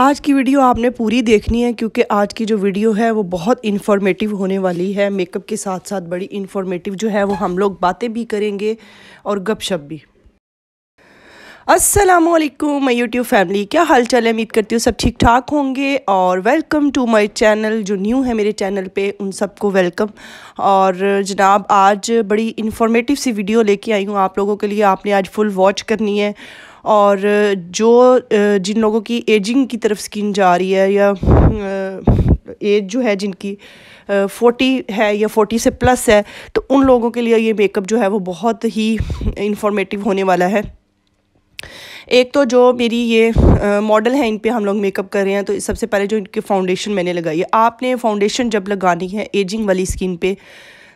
आज की वीडियो आपने पूरी देखनी है क्योंकि आज की जो वीडियो है वो बहुत इन्फॉर्मेटिव होने वाली है मेकअप के साथ साथ बड़ी इन्फॉर्मेटिव जो है वो हम लोग बातें भी करेंगे और गपशप भी असलम वालेकुम YouTube यूट्यूब फैमिली क्या हाल चाल है उम्मीद करती हूँ सब ठीक ठाक होंगे और वेलकम टू माय चैनल जो न्यू है मेरे चैनल पे उन सबको वेलकम और जनाब आज बड़ी इन्फॉर्मेटिव सी वीडियो लेके आई हूँ आप लोगों के लिए आपने आज फुल वॉच करनी है और जो जिन लोगों की एजिंग की तरफ स्किन जा रही है या एज जो है जिनकी फोर्टी है या फोर्टी से प्लस है तो उन लोगों के लिए ये मेकअप जो है वो बहुत ही इंफॉर्मेटिव होने वाला है एक तो जो मेरी ये मॉडल है इन पे हम लोग मेकअप कर रहे हैं तो सबसे पहले जो इनके फाउंडेशन मैंने लगाई है आपने फाउंडेशन जब लगानी है एजिंग वाली स्किन पे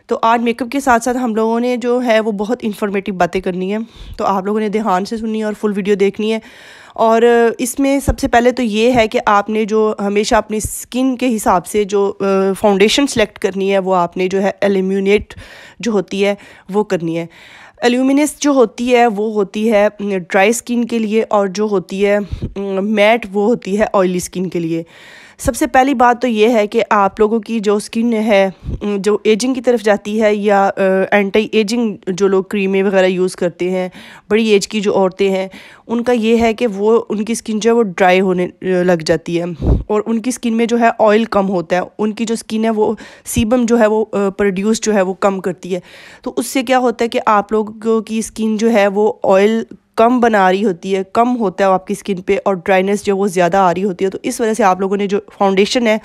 तो आज मेकअप के साथ साथ हम लोगों ने जो है वो बहुत इन्फॉर्मेटिव बातें करनी है तो आप लोगों ने ध्यान से सुननी है और फुल वीडियो देखनी है और इसमें सबसे पहले तो ये है कि आपने जो हमेशा अपनी स्किन के हिसाब से जो फाउंडेशन सेलेक्ट करनी है वो आपने जो है एल्यूमिनेट जो होती है वो करनी है एल्यूमिनस जो होती है वो होती है ड्राई स्किन के लिए और जो होती है मैट वो होती है ऑयली स्किन के लिए सबसे पहली बात तो ये है कि आप लोगों की जो स्किन है जो एजिंग की तरफ जाती है या एंटी एजिंग जो लोग क्रीमें वगैरह यूज़ करते हैं बड़ी एज की जो औरतें हैं उनका ये है कि वो उनकी स्किन जो है वो ड्राई होने लग जाती है और उनकी स्किन में जो है ऑयल कम होता है उनकी जो स्किन है वो सीबम जो है वो प्रोड्यूस जो है वो कम करती है तो उससे क्या होता है कि आप लोगों की स्किन जो है वो ऑयल कम बना रही होती है कम होता है आपकी स्किन पे और ड्राइनेस जो वो ज़्यादा आ रही होती है तो इस वजह से आप लोगों ने जो फाउंडेशन है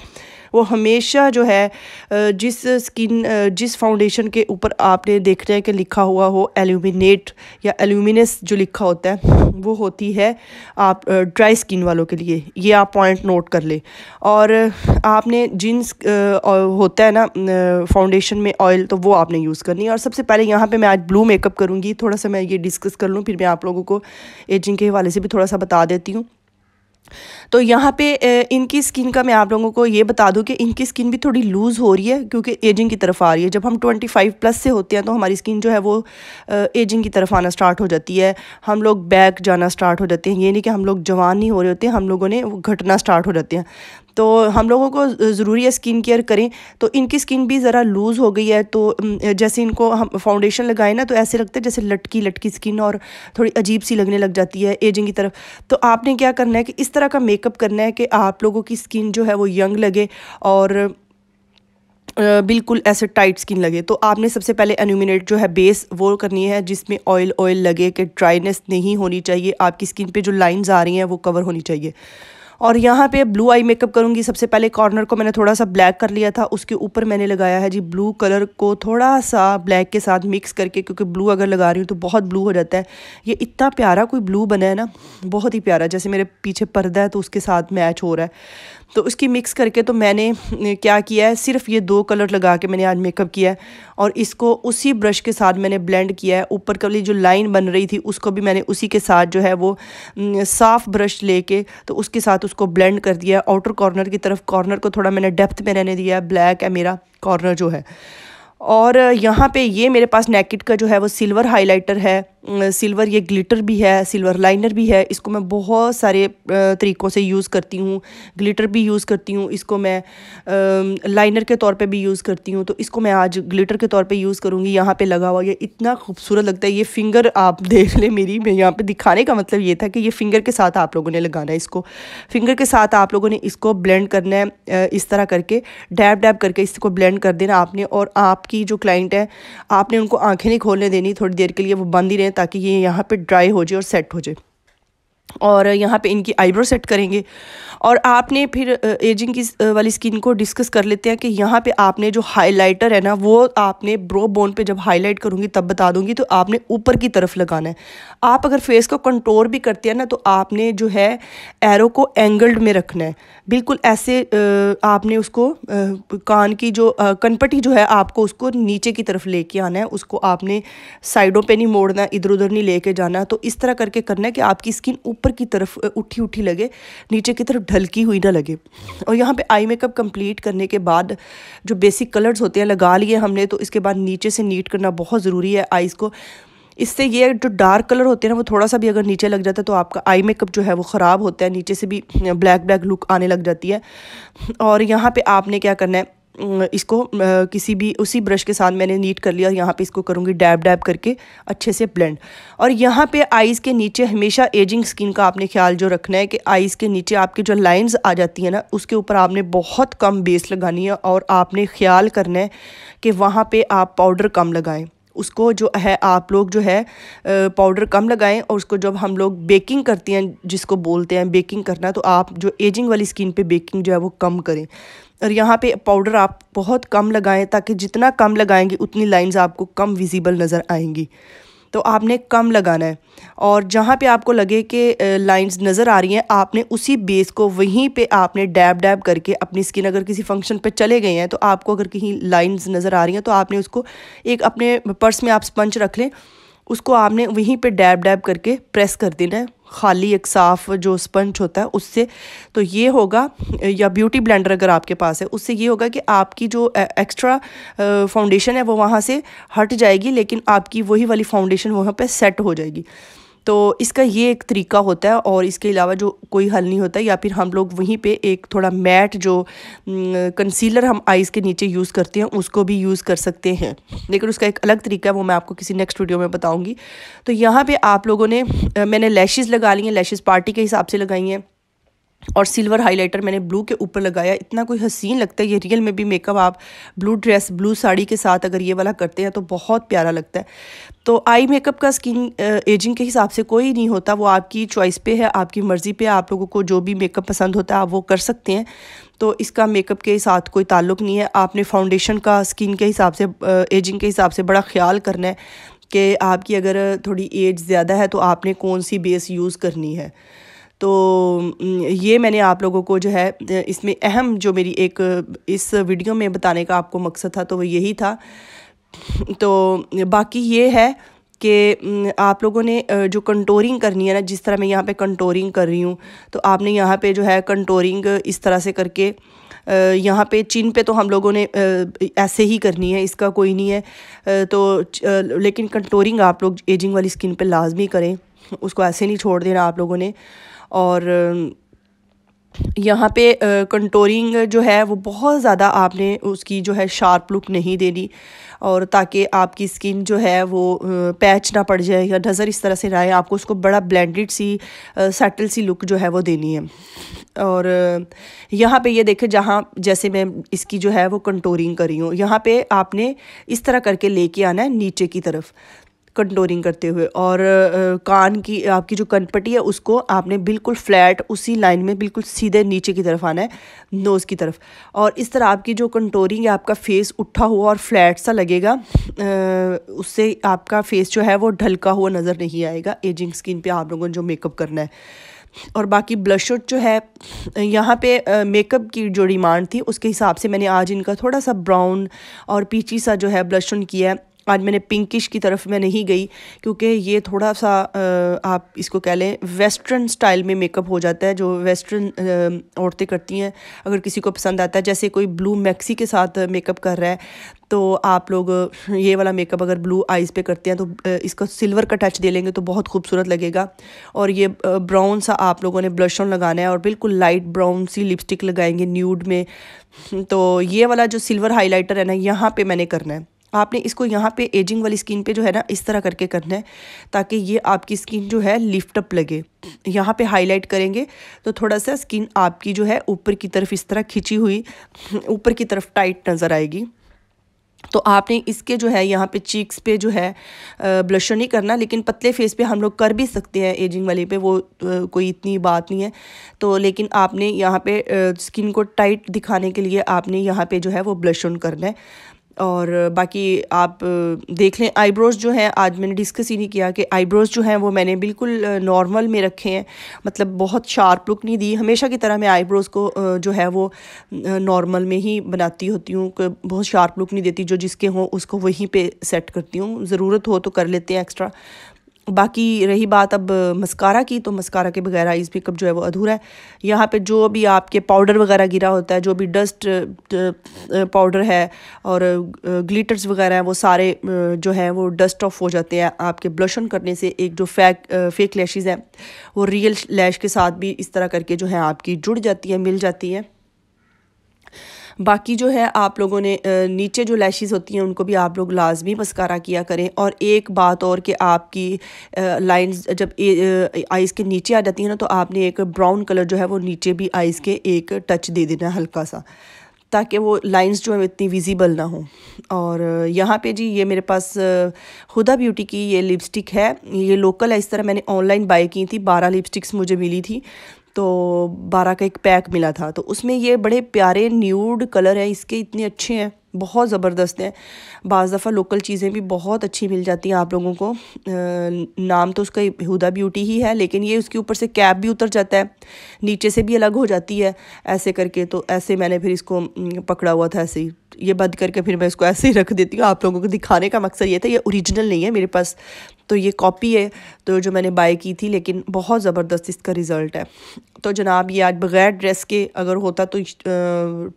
वो हमेशा जो है जिस स्किन जिस फाउंडेशन के ऊपर आपने देख रहे हैं कि लिखा हुआ हो एल्यूमिनेट या एल्यूमिनस जो लिखा होता है वो होती है आप ड्राई स्किन वालों के लिए ये आप पॉइंट नोट कर ले और आपने जिन होता है ना फाउंडेशन में ऑयल तो वो आपने यूज़ करनी है और सबसे पहले यहाँ पर मैं आज ब्लू मेकअप करूँगी थोड़ा सा मैं ये डिस्कस कर लूँ फिर मैं आप लोगों को एजिंग के हवाले से भी थोड़ा सा बता देती हूँ तो यहाँ पे इनकी स्किन का मैं आप लोगों को ये बता दूँ कि इनकी स्किन भी थोड़ी लूज़ हो रही है क्योंकि एजिंग की तरफ आ रही है जब हम 25 प्लस से होते हैं तो हमारी स्किन जो है वो एजिंग की तरफ आना स्टार्ट हो जाती है हम लोग बैक जाना स्टार्ट हो जाते हैं ये नहीं कि हम लोग जवान नहीं हो रहे होते हम लोगों ने घटना स्टार्ट हो जाते हैं तो हम लोगों को ज़रूरी है स्किन केयर करें तो इनकी स्किन भी ज़रा लूज़ हो गई है तो जैसे इनको हम फाउंडेशन लगाएं ना तो ऐसे लगता है जैसे लटकी लटकी स्किन और थोड़ी अजीब सी लगने लग जाती है एजिंग की तरफ तो आपने क्या करना है कि इस तरह का मेकअप करना है कि आप लोगों की स्किन जो है वो यंग लगे और बिल्कुल ऐसे टाइट स्किन लगे तो आपने सबसे पहले एनुमिनेट जो है बेस वो करनी है जिसमें ऑयल ऑयल लगे कि ड्राइनेस नहीं होनी चाहिए आपकी स्किन पे जो लाइंस आ रही हैं वो कवर होनी चाहिए और यहाँ पे ब्लू आई मेकअप करूँगी सबसे पहले कॉर्नर को मैंने थोड़ा सा ब्लैक कर लिया था उसके ऊपर मैंने लगाया है जी ब्लू कलर को थोड़ा सा ब्लैक के साथ मिक्स करके क्योंकि ब्लू अगर लगा रही हूँ तो बहुत ब्लू हो जाता है ये इतना प्यारा कोई ब्लू बना है ना बहुत ही प्यारा जैसे मेरे पीछे पर्दा है तो उसके साथ मैच हो रहा है तो उसकी मिक्स करके तो मैंने क्या किया है सिर्फ ये दो कलर लगा के मैंने आज मेकअप किया है और इसको उसी ब्रश के साथ मैंने ब्लेंड किया है ऊपर वाली जो लाइन बन रही थी उसको भी मैंने उसी के साथ जो है वो साफ़ ब्रश लेके तो उसके साथ उसको ब्लेंड कर दिया है आउटर कॉर्नर की तरफ कॉर्नर को थोड़ा मैंने डेप्थ में रहने दिया है ब्लैक है मेरा कॉर्नर जो है और यहाँ पर ये मेरे पास नैकेट का जो है वो सिल्वर हाईलाइटर है सिल्वर ये ग्लिटर भी है सिल्वर लाइनर भी है इसको मैं बहुत सारे तरीक़ों से यूज़ करती हूँ ग्लिटर भी यूज़ करती हूँ इसको मैं लाइनर के तौर पे भी यूज़ करती हूँ तो इसको मैं आज ग्लिटर के तौर पे यूज़ करूँगी यहाँ पे लगा हुआ ये इतना खूबसूरत लगता है ये फिंगर आप देख लें मेरी मैं यहाँ पर दिखाने का मतलब ये था कि ये फिंगर के साथ आप लोगों ने लगाना है इसको फिंगर के साथ आप लोगों ने इसको ब्लेंड करना है इस तरह करके डैब डैब करके इसको ब्लेंड कर देना आपने और आपकी जो क्लाइंट है आपने उनको आँखें नहीं खोलने देनी थोड़ी देर के लिए वो बंद ही रहें ताकि ये यहाँ पे ड्राई हो जाए और सेट हो जाए और यहाँ पे इनकी आईब्रो सेट करेंगे और आपने फिर एजिंग की वाली स्किन को डिस्कस कर लेते हैं कि यहाँ पे आपने जो हाइलाइटर है ना वो आपने ब्रो बोन पे जब हाईलाइट करूँगी तब बता दूँगी तो आपने ऊपर की तरफ लगाना है आप अगर फेस को कंट्रोल भी करते हैं ना तो आपने जो है एरो को एंगल्ड में रखना है बिल्कुल ऐसे आपने उसको कान की जो कनपटी जो है आपको उसको नीचे की तरफ ले आना है उसको आपने साइडों पर नहीं मोड़ना इधर उधर नहीं ले जाना तो इस तरह करके करना है कि आपकी स्किन ऊपर की तरफ उठी उठी लगे नीचे की तरफ ढलकी हुई ना लगे और यहाँ पे आई मेकअप कंप्लीट करने के बाद जो बेसिक कलर्स होते हैं लगा लिए हमने तो इसके बाद नीचे से नीट करना बहुत ज़रूरी है आइज़ को इससे ये जो डार्क कलर होते हैं ना वो थोड़ा सा भी अगर नीचे लग जाता है तो आपका आई मेकअप जो है वो ख़राब होता है नीचे से भी ब्लैक ब्लैक लुक आने लग जाती है और यहाँ पर आपने क्या करना है इसको किसी भी उसी ब्रश के साथ मैंने नीट कर लिया और यहाँ पे इसको करूँगी डैब डैब करके अच्छे से ब्लेंड और यहाँ पे आईज़ के नीचे हमेशा एजिंग स्किन का आपने ख्याल जो रखना है कि आईज़ के नीचे आपके जो लाइंस आ जाती है ना उसके ऊपर आपने बहुत कम बेस लगानी है और आपने ख्याल करना है कि वहाँ पर आप पाउडर कम लगाएँ उसको जो है आप लोग जो है पाउडर कम लगाएं और उसको जब हम लोग बेकिंग करते हैं जिसको बोलते हैं बेकिंग करना तो आप जो एजिंग वाली स्किन पे बेकिंग जो है वो कम करें और यहाँ पे पाउडर आप बहुत कम लगाएं ताकि जितना कम लगाएंगे उतनी लाइंस आपको कम विजिबल नज़र आएंगी तो आपने कम लगाना है और जहाँ पे आपको लगे कि लाइंस नज़र आ रही हैं आपने उसी बेस को वहीं पे आपने डैब डैब करके अपनी स्किन अगर किसी फंक्शन पे चले गए हैं तो आपको अगर कहीं लाइंस नज़र आ रही हैं तो आपने उसको एक अपने पर्स में आप स्पंच रख लें उसको आपने वहीं पे डैब डैब करके प्रेस कर देना है खाली एक साफ़ जो स्पंज होता है उससे तो ये होगा या ब्यूटी ब्लेंडर अगर आपके पास है उससे ये होगा कि आपकी जो एक्स्ट्रा फाउंडेशन है वो वहाँ से हट जाएगी लेकिन आपकी वही वाली फाउंडेशन वहाँ पे सेट हो जाएगी तो इसका ये एक तरीका होता है और इसके अलावा जो कोई हल नहीं होता या फिर हम लोग वहीं पे एक थोड़ा मैट जो कंसीलर हम आइज़ के नीचे यूज़ करते हैं उसको भी यूज़ कर सकते हैं लेकिन उसका एक अलग तरीका है वो मैं आपको किसी नेक्स्ट वीडियो में बताऊँगी तो यहाँ पर आप लोगों ने मैंने लैशेज़ लगा ली हैं लैशेज़ पार्टी के हिसाब से लगाई हैं और सिल्वर हाइलाइटर मैंने ब्लू के ऊपर लगाया इतना कोई हसीन लगता है ये रियल में भी मेकअप आप ब्लू ड्रेस ब्लू साड़ी के साथ अगर ये वाला करते हैं तो बहुत प्यारा लगता है तो आई मेकअप का स्किन एजिंग के हिसाब से कोई नहीं होता वो आपकी चॉइस पे है आपकी मर्ज़ी पे आप लोगों को जो भी मेकअप पसंद होता है आप वो कर सकते हैं तो इसका मेकअप के साथ कोई ताल्लुक नहीं है आपने फाउंडेशन का स्किन के हिसाब से एजिंग के हिसाब से बड़ा ख्याल करना है कि आपकी अगर थोड़ी एज ज़्यादा है तो आपने कौन सी बेस यूज़ करनी है तो ये मैंने आप लोगों को जो है इसमें अहम जो मेरी एक इस वीडियो में बताने का आपको मकसद था तो वो यही था तो बाकी ये है कि आप लोगों ने जो कंटोरिंग करनी है ना जिस तरह मैं यहाँ पे कंटोरिंग कर रही हूँ तो आपने यहाँ पे जो है कंटोरिंग इस तरह से करके यहाँ पे चिन पे तो हम लोगों ने ऐसे ही करनी है इसका कोई नहीं है तो लेकिन कंटोरिंग आप लोग एजिंग वाली स्किन पे लाजमी करें उसको ऐसे नहीं छोड़ देना आप लोगों ने और यहाँ पे कंटोरिंग जो है वो बहुत ज़्यादा आपने उसकी जो है शार्प लुक नहीं देनी और ताकि आपकी स्किन जो है वो पैच ना पड़ जाए या नज़र इस तरह से ना आए आपको उसको बड़ा ब्लेंडेड सी सेटल सी लुक जो है वो देनी है और यहाँ पे ये यह देखें जहाँ जैसे मैं इसकी जो है वो कंटोरिंग करी हूँ यहाँ पे आपने इस तरह करके लेके आना है नीचे की तरफ कंटोरिंग करते हुए और कान की आपकी जो कनपट्टी है उसको आपने बिल्कुल फ्लैट उसी लाइन में बिल्कुल सीधे नीचे की तरफ आना है नोज़ की तरफ और इस तरह आपकी जो कंटोरिंग है आपका फेस उठा हुआ और फ्लैट सा लगेगा उससे आपका फेस जो है वो ढलका हुआ नज़र नहीं आएगा एजिंग स्किन पे आप लोगों ने जो मेकअप करना है और बाकी ब्लशर जो है यहाँ पे मेकअप की जो डिमांड थी उसके हिसाब से मैंने आज इनका थोड़ा सा ब्राउन और पीची सा जो है ब्लशन किया है आज मैंने पिंकिश की तरफ मैं नहीं गई क्योंकि ये थोड़ा सा आप इसको कह लें वेस्टर्न स्टाइल में मेकअप हो जाता है जो वेस्टर्न औरतें करती हैं अगर किसी को पसंद आता है जैसे कोई ब्लू मैक्सी के साथ मेकअप कर रहा है तो आप लोग ये वाला मेकअप अगर ब्लू आइज़ पे करते हैं तो इसका सिल्वर का टच दे लेंगे तो बहुत खूबसूरत लगेगा और ये ब्राउन सा आप लोगों ने ब्लश ऑन लगाना है और बिल्कुल लाइट ब्राउन सी लिपस्टिक लगाएंगे न्यूड में तो ये वाला जो सिल्वर हाइलाइटर है ना यहाँ पे मैंने करना है आपने इसको यहाँ पे एजिंग वाली स्किन पे जो है ना इस तरह करके करना है ताकि ये आपकी स्किन जो है लिफ्टअप लगे यहाँ पे हाईलाइट करेंगे तो थोड़ा सा स्किन आपकी जो है ऊपर की तरफ इस तरह खिंची हुई ऊपर की तरफ टाइट नज़र आएगी तो आपने इसके जो है यहाँ पे चीक्स पे जो है ब्लशर नहीं करना लेकिन पतले फेस पे हम लोग कर भी सकते हैं एजिंग वाले पे वो कोई इतनी बात नहीं है तो लेकिन आपने यहाँ पे स्किन को टाइट दिखाने के लिए आपने यहाँ पे जो है वो ब्लश ऑन करना है और बाकी आप देख लें आईब्रोज़ जो हैं आज मैंने डिस्कस ही नहीं किया कि आईब्रोज़ जो हैं वो मैंने बिल्कुल नॉर्मल में रखे हैं मतलब बहुत शार्प लुक नहीं दी हमेशा की तरह मैं आईब्रोज़ को जो है वो नॉर्मल में ही बनाती होती हूँ बहुत शार्प लुक नहीं देती जो जिसके हों उसको वहीं पे सेट करती हूँ ज़रूरत हो तो कर लेते हैं एक्स्ट्रा बाकी रही बात अब मस्कारा की तो मस्कारा के बगैर आईज मेकअप जो है वो अधूरा है यहाँ पे जो भी आपके पाउडर वगैरह गिरा होता है जो भी डस्ट पाउडर है और ग्लिटर्स वगैरह हैं वो सारे जो है वो डस्ट ऑफ हो जाते हैं आपके ब्लशन करने से एक जो फैक फेक लैशेज़ हैं वो रियल लैश के साथ भी इस तरह करके जो है आपकी जुड़ जाती है मिल जाती है बाकी जो है आप लोगों ने नीचे जो लैशेस होती हैं उनको भी आप लोग लाजमी मस्कारा किया करें और एक बात और कि आपकी लाइंस जब आइज़ के नीचे आ जाती हैं ना तो आपने एक ब्राउन कलर जो है वो नीचे भी आइज़ के एक टच दे देना हल्का सा ताकि वो लाइंस जो हैं इतनी विजिबल ना हो और यहाँ पे जी ये मेरे पास हुदा ब्यूटी की ये लिपस्टिक है ये लोकल है इस तरह मैंने ऑनलाइन बाई की थी बारह लिपस्टिक्स मुझे मिली थी तो बारह का एक पैक मिला था तो उसमें ये बड़े प्यारे न्यूड कलर है इसके इतने अच्छे हैं बहुत ज़बरदस्त है बज़ दफ़ा लोकल चीज़ें भी बहुत अच्छी मिल जाती हैं आप लोगों को नाम तो उसका हुदा ब्यूटी ही है लेकिन ये उसके ऊपर से कैप भी उतर जाता है नीचे से भी अलग हो जाती है ऐसे करके तो ऐसे मैंने फिर इसको पकड़ा हुआ था ऐसे ही ये बंद करके फिर मैं इसको ऐसे ही रख देती हूँ आप लोगों को दिखाने का मकसद ये था ये ओरिजिनल नहीं है मेरे पास तो ये कॉपी है तो जो मैंने बाय की थी लेकिन बहुत ज़बरदस्त इसका रिज़ल्ट है तो जनाब ये आज बग़ैर ड्रेस के अगर होता तो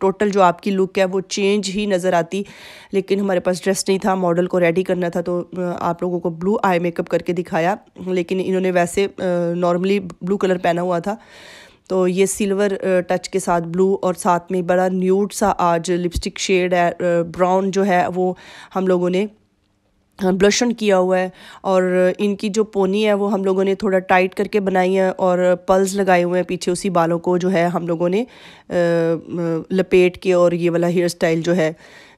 टोटल जो आपकी लुक है वो चेंज ही नज़र आती लेकिन हमारे पास ड्रेस नहीं था मॉडल को रेडी करना था तो आप लोगों को ब्लू आई मेकअप करके दिखाया लेकिन इन्होंने वैसे नॉर्मली ब्लू कलर पहना हुआ था तो ये सिल्वर टच के साथ ब्लू और साथ में बड़ा न्यूट सा आज लिपस्टिक शेड है ब्राउन जो है वो हम लोगों ने हाँ, ब्लशन किया हुआ है और इनकी जो पोनी है वो हम लोगों ने थोड़ा टाइट करके बनाई है और पल्स लगाए हुए हैं पीछे उसी बालों को जो है हम लोगों ने लपेट के और ये वाला हेयर स्टाइल जो है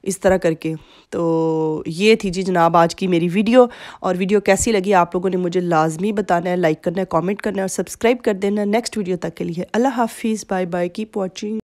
इस तरह करके तो ये थी जी जनाब आज की मेरी वीडियो और वीडियो कैसी लगी आप लोगों ने मुझे लाजमी बताना है लाइक करना है कॉमेंट करना है और सब्सक्राइब कर देना नेक्स्ट वीडियो तक के लिए अल्लाह हाफिज़ बाय बाय कीप वॉचिंग